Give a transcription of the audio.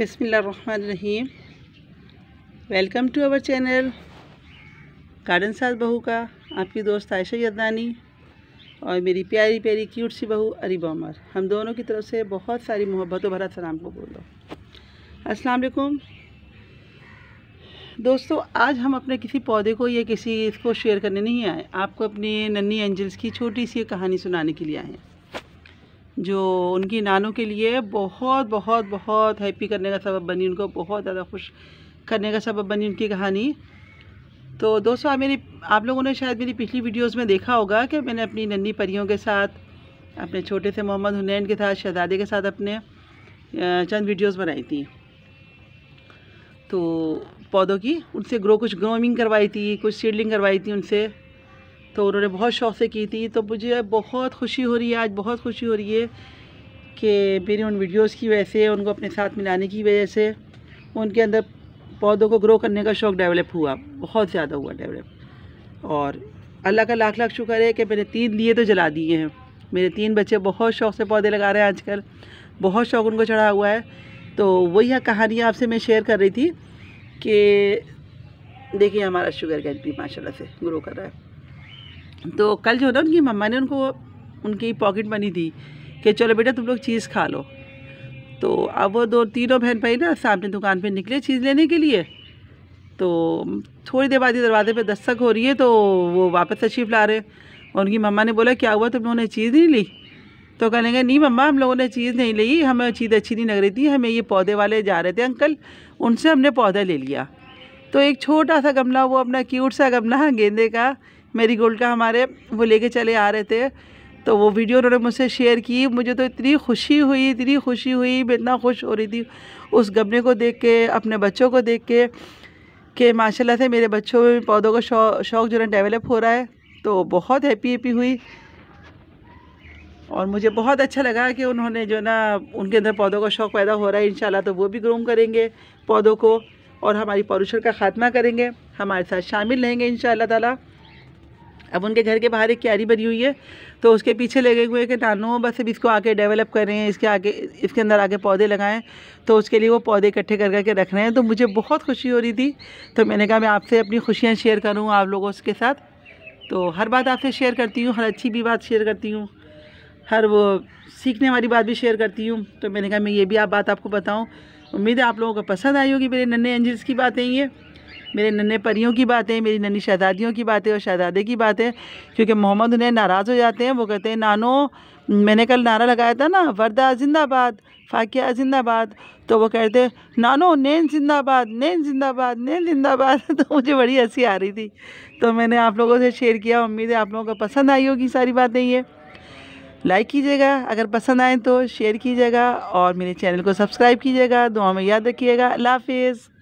बसमीम welcome to our channel garden साज बहू का आपकी दोस्त आयशा यदानी और मेरी प्यारी प्यारी क्यूट सी बहू अरी बमर हम दोनों की तरफ से बहुत सारी मोहब्बतों भरा सलाम को बोलो अस्सलाम वालेकुम दोस्तों आज हम अपने किसी पौधे को या किसी इसको शेयर करने नहीं आए आपको अपनी नन्ही एंजल्स की छोटी सी कहानी सुनाने के लिए आए हैं जो उनकी नानों के लिए बहुत बहुत बहुत हैप्पी करने का सबब बनी उनको बहुत ज़्यादा खुश करने का सबब बनी उनकी कहानी तो दोस्तों आप मेरी आप लोगों ने शायद मेरी पिछली वीडियोस में देखा होगा कि मैंने अपनी नन्ही परियों के साथ अपने छोटे से मोहम्मद हुनैन के साथ शहजादे के साथ अपने चंद वीडियोस बनाई थी तो पौधों की उनसे ग्रो कुछ ग्रोमिंग करवाई थी कुछ सीडलिंग करवाई थी उनसे तो उन्होंने बहुत शौक़ से की थी तो मुझे बहुत खुशी हो रही है आज बहुत खुशी हो रही है कि मेरी उन वीडियोस की वजह से उनको अपने साथ मिलाने की वजह से उनके अंदर पौधों को ग्रो करने का शौक़ डेवलप हुआ बहुत ज़्यादा हुआ डेवलप और अल्लाह का लाख लाख शुक्र है कि मैंने तीन दिए तो जला दिए हैं मेरे तीन बच्चे बहुत शौक़ से पौधे लगा रहे हैं आजकल बहुत शौक़ उनको चढ़ा हुआ है तो वही कहानियाँ आपसे मैं शेयर कर रही थी कि देखिए हमारा शुगर कैन भी माशाल्लाह से ग्रो कर रहा है तो कल जो ना उनकी मम्मा ने उनको उनकी पॉकेट मनी दी कि चलो बेटा तुम लोग चीज़ खा लो तो अब वो दो तीनों बहन भाई ना सामने दुकान पे निकले चीज़ लेने के लिए तो थोड़ी देर बाद ही दरवाजे पे दस्तक हो रही है तो वो वापस तशीफ ला रहे और उनकी मम्मा ने बोला क्या हुआ तुम लोगों ने चीज़ नहीं ली तो कह लेंगे नहीं मम्मा हम लोगों ने चीज़ नहीं ली हमें चीज़ अच्छी नहीं लग रही थी हमें ये पौधे वाले जा रहे थे अंकल उनसे हमने पौधा ले लिया तो एक छोटा सा गमला वो अपना क्यूट सा गमला गेंदे का मेरी गोल्ड का हमारे वो लेके चले आ रहे थे तो वो वीडियो उन्होंने मुझसे शेयर की मुझे तो इतनी खुशी हुई इतनी खुशी हुई मैं इतना खुश हो रही थी उस गमले को देख के अपने बच्चों को देख के कि माशाल्लाह से मेरे बच्चों में पौधों का शौक शौक जो है डेवलप हो रहा है तो बहुत हैप्पी हैप्पी हुई और मुझे बहुत अच्छा लगा कि उन्होंने जो ना उनके अंदर पौधों का शौक़ पैदा हो रहा है इन तो वो भी ग्रोम करेंगे पौधों को और हमारी पॉल्यूशन का ख़ात्मा करेंगे हमारे साथ शामिल रहेंगे इन शाला अब उनके घर के बाहर एक क्यारी भरी हुई है तो उसके पीछे लगे हुए कि नानो बस अब इसको आके डेवलप कर रहे हैं इसके आगे इसके अंदर आगे पौधे लगाएं तो उसके लिए वो पौधे इकट्ठे कर करके रख रहे हैं तो मुझे बहुत खुशी हो रही थी तो मैंने कहा मैं आपसे अपनी खुशियाँ शेयर करूँ आप लोगों के साथ तो हर बात आपसे शेयर करती हूँ हर अच्छी भी बात शेयर करती हूँ हर वो सीखने वाली बात भी शेयर करती हूँ तो मैंने कहा मैं ये भी आप बात आपको बताऊँ उम्मीद है आप लोगों को पसंद आई होगी मेरे नन्हे एंजल्स की बातें ये मेरे नन्हे परियों की बातें मेरी नन्ही शहजादियों की बातें और शहजादे की बातें क्योंकि मोहम्मद उन्हें नाराज़ हो जाते हैं वो कहते हैं नानो मैंने कल नारा लगाया था ना वर्दा जिंदाबाद फाकिया जिंदाबाद तो वो कहते नानो नैन जिंदाबाद नैन जिंदाबाद नैन जिंदाबाद तो मुझे बड़ी हंसी आ रही थी तो मैंने आप लोगों से शेयर किया उम्मीद है आप लोगों को पसंद आई होगी सारी बातें ये लाइक कीजिएगा अगर पसंद आए तो शेयर कीजिएगा और मेरे चैनल को सब्सक्राइब कीजिएगा दुआ में याद रखिएगा अल्लाह हाफिज़